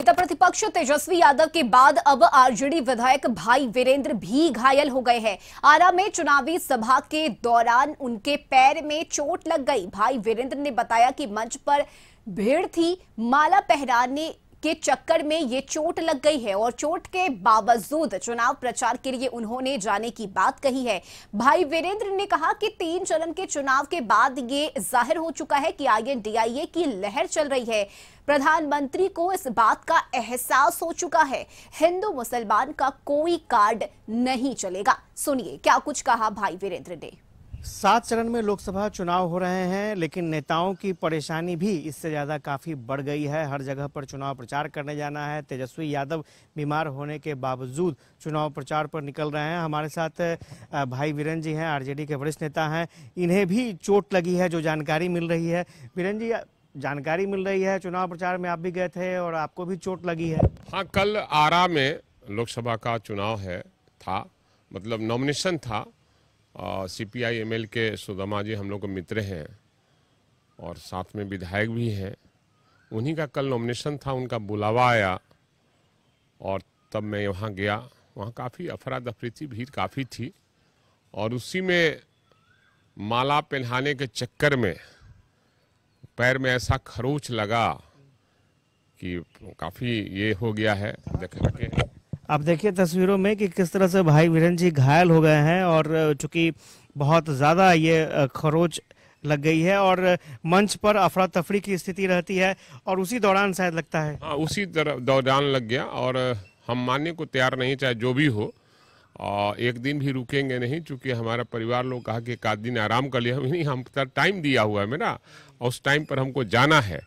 नेता प्रतिपक्ष तेजस्वी यादव के बाद अब आरजेडी विधायक भाई वीरेंद्र भी घायल हो गए हैं आरा में चुनावी सभा के दौरान उनके पैर में चोट लग गई भाई वीरेंद्र ने बताया कि मंच पर भीड़ थी माला पहनाने के चक्कर में ये चोट लग गई है और चोट के बावजूद चुनाव प्रचार के लिए उन्होंने जाने की बात कही है भाई वीरेंद्र ने कहा कि तीन चरण के चुनाव के बाद ये जाहिर हो चुका है कि आगे डीआईए की लहर चल रही है प्रधानमंत्री को इस बात का एहसास हो चुका है हिंदू मुसलमान का कोई कार्ड नहीं चलेगा सुनिए क्या कुछ कहा भाई वीरेंद्र ने सात चरण में लोकसभा चुनाव हो रहे हैं लेकिन नेताओं की परेशानी भी इससे ज़्यादा काफ़ी बढ़ गई है हर जगह पर चुनाव प्रचार करने जाना है तेजस्वी यादव बीमार होने के बावजूद चुनाव प्रचार पर निकल रहे हैं हमारे साथ भाई वीरन जी हैं आरजेडी के वरिष्ठ नेता हैं इन्हें भी चोट लगी है जो जानकारी मिल रही है वीरन जी जानकारी मिल रही है चुनाव प्रचार में आप भी गए थे और आपको भी चोट लगी है हाँ कल आरा में लोकसभा का चुनाव है था मतलब नॉमिनेशन था C P I M L के सुदमा जी हम लोग के मित्र हैं और साथ में विधायक भी हैं उन्हीं का कल नॉमिनेशन था उनका बुलावा आया और तब मैं वहाँ गया वहाँ काफ़ी अफरा दफरी थी भीड़ काफ़ी थी और उसी में माला पहनाने के चक्कर में पैर में ऐसा खरोच लगा कि काफ़ी ये हो गया है देख आप देखिए तस्वीरों में कि किस तरह से भाई वीरन जी घायल हो गए हैं और चूंकि बहुत ज़्यादा ये खरोच लग गई है और मंच पर अफरा तफरी की स्थिति रहती है और उसी दौरान शायद लगता है हाँ उसी दौरान लग गया और हम मानने को तैयार नहीं चाहे जो भी हो और एक दिन भी रुकेंगे नहीं चूँकि हमारा परिवार लोग कहा कि एक आध दिन आराम कर लिया हम नहीं हम तो टाइम दिया हुआ है मेरा और उस टाइम पर हमको जाना है